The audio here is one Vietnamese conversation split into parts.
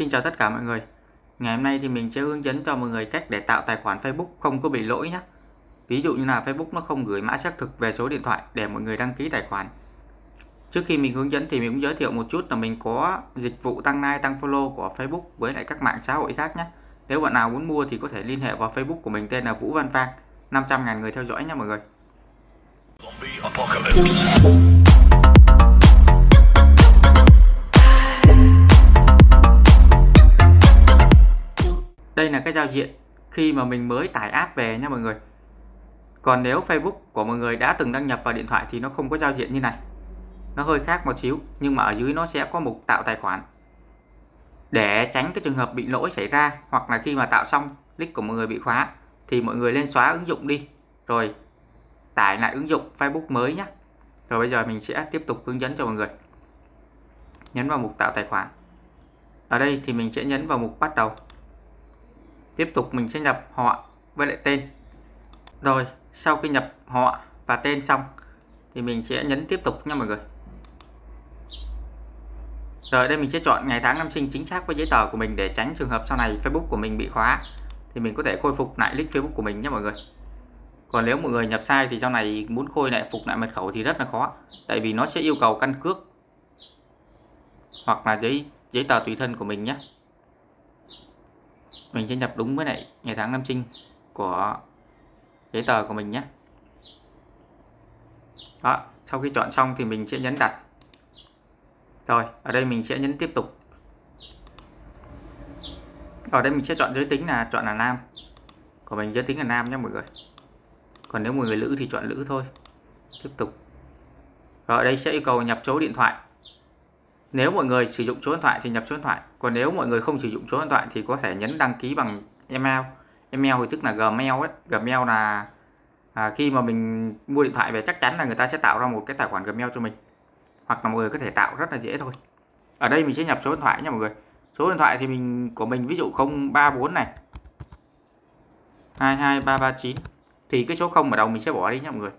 Xin chào tất cả mọi người Ngày hôm nay thì mình sẽ hướng dẫn cho mọi người cách để tạo tài khoản Facebook không có bị lỗi nhé Ví dụ như là Facebook nó không gửi mã xác thực về số điện thoại để mọi người đăng ký tài khoản Trước khi mình hướng dẫn thì mình cũng giới thiệu một chút là mình có dịch vụ tăng like, tăng follow của Facebook với lại các mạng xã hội khác nhé Nếu bạn nào muốn mua thì có thể liên hệ vào Facebook của mình tên là Vũ Văn Phang 500.000 người theo dõi nha mọi người đây là cái giao diện khi mà mình mới tải app về nha mọi người còn nếu Facebook của mọi người đã từng đăng nhập vào điện thoại thì nó không có giao diện như này nó hơi khác một xíu nhưng mà ở dưới nó sẽ có mục tạo tài khoản để tránh cái trường hợp bị lỗi xảy ra hoặc là khi mà tạo xong link của mọi người bị khóa thì mọi người lên xóa ứng dụng đi rồi tải lại ứng dụng Facebook mới nhé rồi bây giờ mình sẽ tiếp tục hướng dẫn cho mọi người nhấn vào mục tạo tài khoản ở đây thì mình sẽ nhấn vào mục bắt đầu tiếp tục mình sẽ nhập họ với lại tên rồi sau khi nhập họ và tên xong thì mình sẽ nhấn tiếp tục nha mọi người rồi đây mình sẽ chọn ngày tháng năm sinh chính xác với giấy tờ của mình để tránh trường hợp sau này Facebook của mình bị khóa thì mình có thể khôi phục lại link Facebook của mình nhé mọi người còn nếu mọi người nhập sai thì sau này muốn khôi lại phục lại mật khẩu thì rất là khó tại vì nó sẽ yêu cầu căn cước hoặc là giấy giấy tờ tùy thân của mình nhé mình sẽ nhập đúng với lại ngày tháng năm sinh của giấy tờ của mình nhé đó sau khi chọn xong thì mình sẽ nhấn đặt rồi ở đây mình sẽ nhấn tiếp tục ở đây mình sẽ chọn giới tính là chọn là nam của mình giới tính là nam nhé mọi người còn nếu mọi người nữ thì chọn nữ thôi tiếp tục rồi ở đây sẽ yêu cầu nhập số điện thoại nếu mọi người sử dụng số điện thoại thì nhập số điện thoại còn nếu mọi người không sử dụng số điện thoại thì có thể nhấn đăng ký bằng email email thì tức là gmail ấy gmail là à, khi mà mình mua điện thoại về chắc chắn là người ta sẽ tạo ra một cái tài khoản gmail cho mình hoặc là mọi người có thể tạo rất là dễ thôi ở đây mình sẽ nhập số điện thoại nha mọi người số điện thoại thì mình của mình ví dụ 034 này 22339 thì cái số 0 ở đầu mình sẽ bỏ đi nha mọi người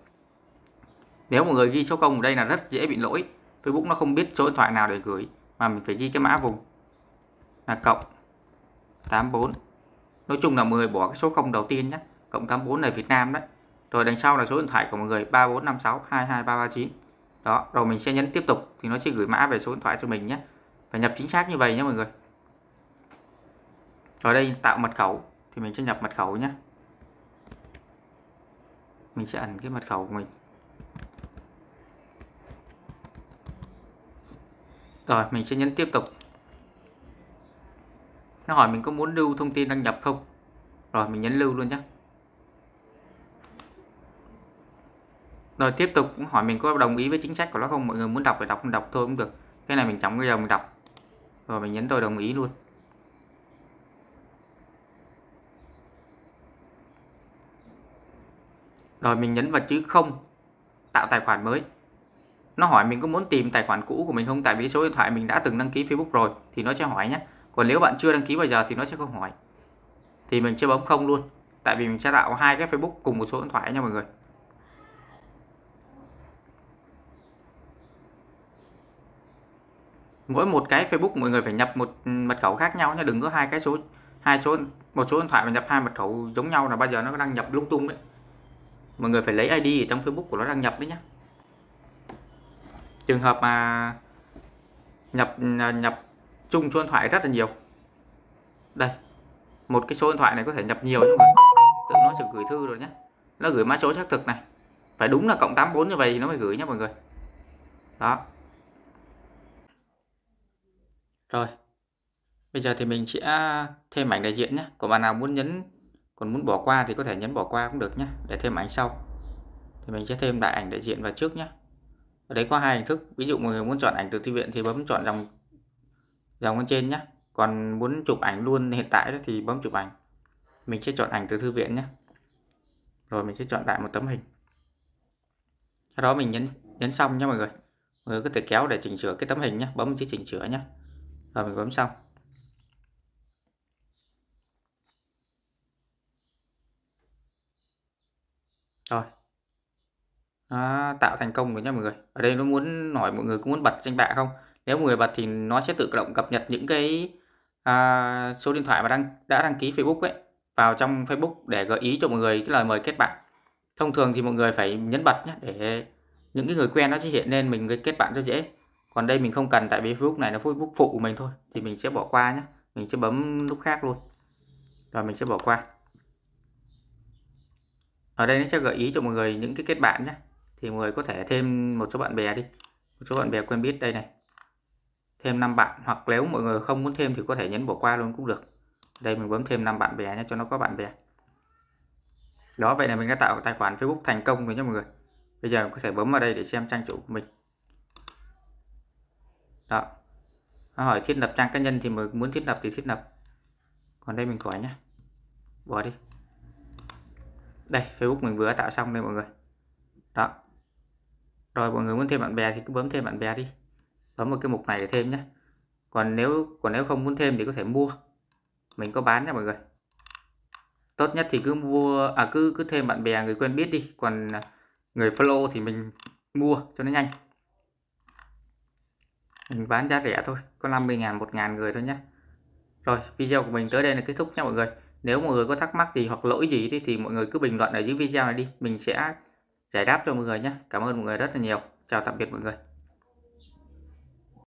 nếu mọi người ghi số 0 ở đây là rất dễ bị lỗi Facebook nó không biết số điện thoại nào để gửi mà mình phải ghi cái mã vùng là cộng 84 nói chung là 10 bỏ cái số 0 đầu tiên nhé cộng 84 này Việt Nam đấy rồi đằng sau là số điện thoại của một người 3456 22339 đó rồi mình sẽ nhấn tiếp tục thì nó sẽ gửi mã về số điện thoại cho mình nhé phải nhập chính xác như vậy nhé mọi người ở đây tạo mật khẩu thì mình sẽ nhập mật khẩu nhé mình sẽ ẩn cái mật khẩu của mình Rồi mình sẽ nhấn tiếp tục Nó hỏi mình có muốn lưu thông tin đăng nhập không Rồi mình nhấn lưu luôn nhé Rồi tiếp tục cũng hỏi mình có đồng ý với chính sách của nó không Mọi người muốn đọc thì đọc không đọc thôi cũng được Cái này mình chẳng bao giờ mình đọc Rồi mình nhấn tôi đồng ý luôn Rồi mình nhấn vào chữ không Tạo tài khoản mới nó hỏi mình có muốn tìm tài khoản cũ của mình không tại vì số điện thoại mình đã từng đăng ký Facebook rồi thì nó sẽ hỏi nhé còn nếu bạn chưa đăng ký bao giờ thì nó sẽ không hỏi thì mình sẽ bấm không luôn tại vì mình sẽ tạo hai cái Facebook cùng một số điện thoại nha mọi người mỗi một cái Facebook mọi người phải nhập một ừ, mật khẩu khác nhau nhé đừng có hai cái số hai số một số điện thoại mà nhập hai mật khẩu giống nhau là bao giờ nó đang nhập lung tung đấy mọi người phải lấy ID ở trong Facebook của nó đăng nhập đấy nhé trường hợp mà nhập nhập chung số điện thoại rất là nhiều đây một cái số điện thoại này có thể nhập nhiều nhưng mà tự nó sẽ gửi thư rồi nhé nó gửi mã số xác thực này phải đúng là cộng 84 như vậy thì nó mới gửi nhé mọi người đó rồi bây giờ thì mình sẽ thêm ảnh đại diện nhé còn bạn nào muốn nhấn còn muốn bỏ qua thì có thể nhấn bỏ qua cũng được nhé để thêm ảnh sau thì mình sẽ thêm đại ảnh đại diện vào trước nhé ở đấy có hai hình thức ví dụ mọi người muốn chọn ảnh từ thư viện thì bấm chọn dòng dòng bên trên nhé còn muốn chụp ảnh luôn hiện tại thì bấm chụp ảnh mình sẽ chọn ảnh từ thư viện nhé rồi mình sẽ chọn lại một tấm hình sau đó mình nhấn nhấn xong nhé mọi người mọi người có thể kéo để chỉnh sửa cái tấm hình nhé bấm chữ chỉnh sửa nhé rồi mình bấm xong rồi nó à, tạo thành công rồi nha mọi người. Ở đây nó muốn hỏi mọi người có muốn bật danh bạ không? Nếu mọi người bật thì nó sẽ tự động cập nhật những cái à, số điện thoại mà đang đã đăng ký Facebook ấy vào trong Facebook để gợi ý cho mọi người cái lời mời kết bạn. Thông thường thì mọi người phải nhấn bật nhé để những cái người quen nó sẽ hiện lên mình kết bạn cho dễ. Còn đây mình không cần tại vì Facebook này là Facebook phụ của mình thôi thì mình sẽ bỏ qua nhé. Mình sẽ bấm nút khác luôn. Rồi mình sẽ bỏ qua. Ở đây nó sẽ gợi ý cho mọi người những cái kết bạn nhé thì mọi người có thể thêm một số bạn bè đi một số bạn bè quen biết đây này thêm 5 bạn hoặc nếu mọi người không muốn thêm thì có thể nhấn bỏ qua luôn cũng được đây mình bấm thêm 5 bạn bè nhé cho nó có bạn bè đó vậy là mình đã tạo tài khoản Facebook thành công rồi nhé mọi người bây giờ có thể bấm vào đây để xem trang chủ của mình đó nó hỏi thiết lập trang cá nhân thì mình muốn thiết lập thì thiết lập còn đây mình khỏi nhé bỏ đi đây Facebook mình vừa tạo xong đây mọi người đó rồi mọi người muốn thêm bạn bè thì cứ bấm thêm bạn bè đi bấm vào cái mục này để thêm nhé còn nếu còn nếu không muốn thêm thì có thể mua mình có bán nha mọi người tốt nhất thì cứ mua à cứ cứ thêm bạn bè người quen biết đi còn người follow thì mình mua cho nó nhanh mình bán giá rẻ thôi có 50 ngàn một ngàn người thôi nhé rồi video của mình tới đây là kết thúc nha mọi người nếu mọi người có thắc mắc gì hoặc lỗi gì thì, thì mọi người cứ bình luận ở dưới video này đi mình sẽ giải đáp cho mọi người nhé cảm ơn mọi người rất là nhiều chào tạm biệt mọi người